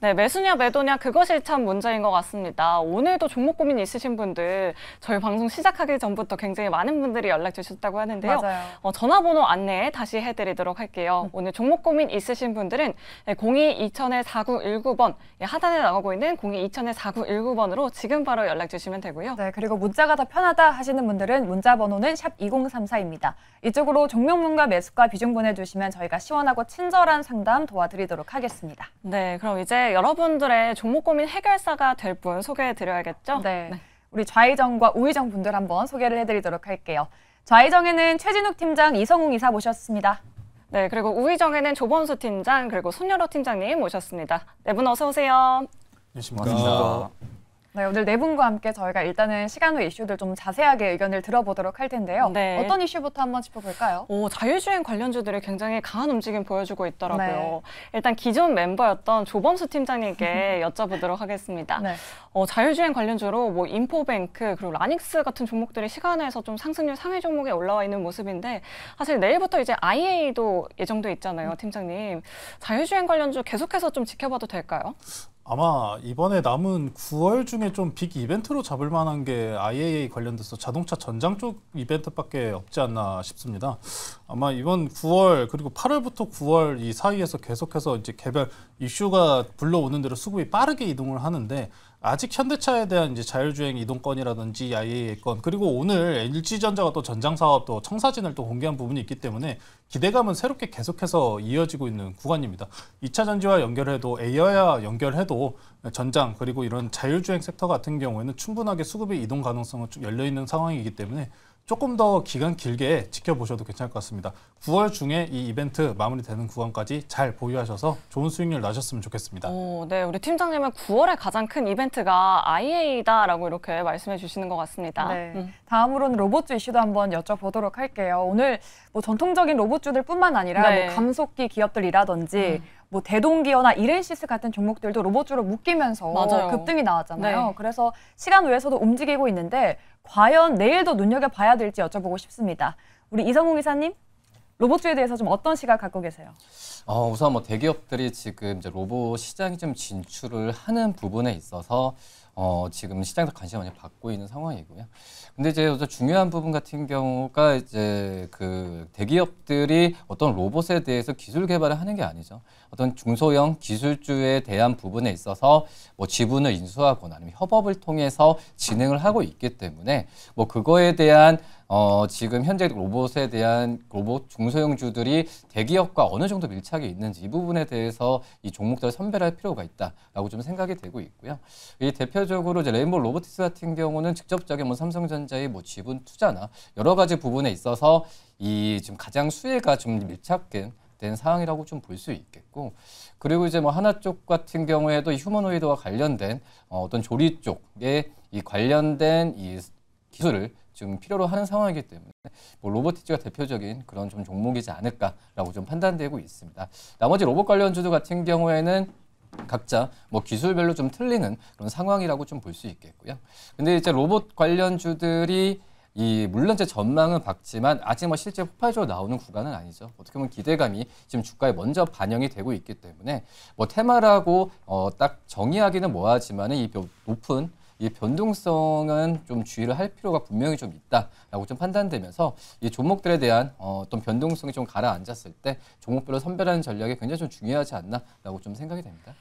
네, 매수냐 매도냐 그것이 참 문제인 것 같습니다. 오늘도 종목 고민 있으신 분들 저희 방송 시작하기 전부터 굉장히 많은 분들이 연락 주셨다고 하는데요. 어, 전화번호 안내 다시 해드리도록 할게요. 음. 오늘 종목 고민 있으신 분들은 02 2 0 0 0 4919번 하단에 나오고 있는 02 2 0 0 0 4919번으로 지금 바로 연락 주시면 되고요. 네, 그리고 문자가 더 편하다 하시는 분들은 문자 번호는 샵 2034입니다. 이쪽으로 종목문과 매수과 비중 보내주시면 저희가 시원하고 친절한 상담 도와드리도록 하겠습니다. 네, 그럼 이제 여러분들의 종목 고민 해결사가 될 분 소개해드려야겠죠? 네. 네. 우리 좌의정과 우의정 분들 한번 소개를 해드리도록 할게요. 좌의정에는 최진욱 팀장, 이성웅 이사 모셨습니다. 네, 그리고 우의정에는 조 b 수 팀장, 그리고 손여로 팀장님 모셨습니다. 네분 어서 오세요. 안녕하십니까. 네, 오늘 네 분과 함께 저희가 일단은 시간 후 이슈들 좀 자세하게 의견을 들어보도록 할 텐데요. 네. 어떤 이슈부터 한번 짚어볼까요? 오, 자율주행 관련주들이 굉장히 강한 움직임 보여주고 있더라고요. 네. 일단 기존 멤버였던 조범수 팀장님께 여쭤보도록 하겠습니다. 네. 어, 자율주행 관련주로 뭐 인포뱅크 그리고 라닉스 같은 종목들이 시간에서 좀 상승률 상위 종목에 올라와 있는 모습인데 사실 내일부터 이제 IA도 예정돼 있잖아요, 음. 팀장님. 자율주행 관련주 계속해서 좀 지켜봐도 될까요? 아마 이번에 남은 9월 중에 좀 빅 이벤트로 잡을 만한 게 IAA 관련돼서 자동차 전장 쪽 이벤트밖에 없지 않나 싶습니다. 아마 이번 9월 그리고 8월부터 9월 이 사이에서 계속해서 이제 개별 이슈가 불러오는 대로 수급이 빠르게 이동을 하는데 아직 현대차에 대한 이제 자율주행 이동권이라든지 IAA 건 그리고 오늘 LG전자가 또 전장사업 또 청사진을 또 공개한 부분이 있기 때문에 기대감은 새롭게 계속해서 이어지고 있는 구간입니다. 2차 전지와 연결해도 AI와 연결해도 전장 그리고 이런 자율주행 섹터 같은 경우에는 충분하게 수급의 이동 가능성은 열려있는 상황이기 때문에 조금 더 기간 길게 지켜보셔도 괜찮을 것 같습니다. 9월 중에 이 이벤트 마무리되는 구간까지 잘 보유하셔서 좋은 수익률 나셨으면 좋겠습니다. 오, 네, 우리 팀장님은 9월에 가장 큰 이벤트가 IA다라고 이렇게 말씀해 주시는 것 같습니다. 네. 음. 다음으로는 로봇주 이슈도 한번 여쭤보도록 할게요. 오늘 뭐 전통적인 로봇주들 뿐만 아니라 네. 뭐 감속기 기업들이라든지 음. 뭐 대동기어나 이랜시스 같은 종목들도 로봇주로 묶이면서 맞아요. 급등이 나왔잖아요. 네. 그래서 시간 외에서도 움직이고 있는데 과연 내일도 눈여겨봐야 될지 여쭤보고 싶습니다. 우리 이성웅 기사님 로봇주에 대해서 좀 어떤 시각 갖고 계세요? 어, 우선 뭐 대기업들이 지금 이제 로봇 시장이좀 진출을 하는 부분에 있어서 어, 지금 시장에서 관심을 많이 받고 있는 상황이고요. 근데 이제 중요한 부분 같은 경우가 이제 그 대기업들이 어떤 로봇에 대해서 기술 개발을 하는 게 아니죠. 어떤 중소형 기술주에 대한 부분에 있어서 뭐 지분을 인수하거나 아니면 협업을 통해서 진행을 하고 있기 때문에 뭐 그거에 대한 어, 지금 현재 로봇에 대한 로봇 중소형주들이 대기업과 어느 정도 밀착이 있는지 이 부분에 대해서 이 종목들을 선별할 필요가 있다라고 좀 생각이 되고 있고요. 이 대표 대표적으로 이제 레인보우 로보틱스 같은 경우는 직접적인 뭐 삼성전자의 뭐 지분 투자나 여러 가지 부분에 있어서 이 지금 가장 수혜가 좀 밀착된 된 상황이라고 좀 볼 수 있겠고 그리고 이제 뭐 하나 쪽 같은 경우에도 휴머노이드와 관련된 어, 떤 조리 쪽에 이 관련된 이 기술을 지금 필요로 하는 상황이기 때문에 뭐로보티스가 대표적인 그런 좀 종목이지 않을까라고 좀 판단되고 있습니다. 나머지 로봇 관련주들 같은 경우에는 각자 뭐 기술별로 좀 틀리는 그런 상황이라고 좀 볼 수 있겠고요. 근데 이제 로봇 관련주들이 이 물론 제 전망은 밝지만 아직 뭐 실제 폭발적으로 나오는 구간은 아니죠. 어떻게 보면 기대감이 지금 주가에 먼저 반영이 되고 있기 때문에 뭐 테마라고 어딱 정의하기는 뭐하지만은 이 높은 이 변동성은 좀 주의를 할 필요가 분명히 좀 있다라고 좀 판단되면서 이 종목들에 대한 어, 어떤 변동성이 좀 가라앉았을 때 종목별로 선별하는 전략이 굉장히 좀 중요하지 않나라고 좀 생각이 됩니다.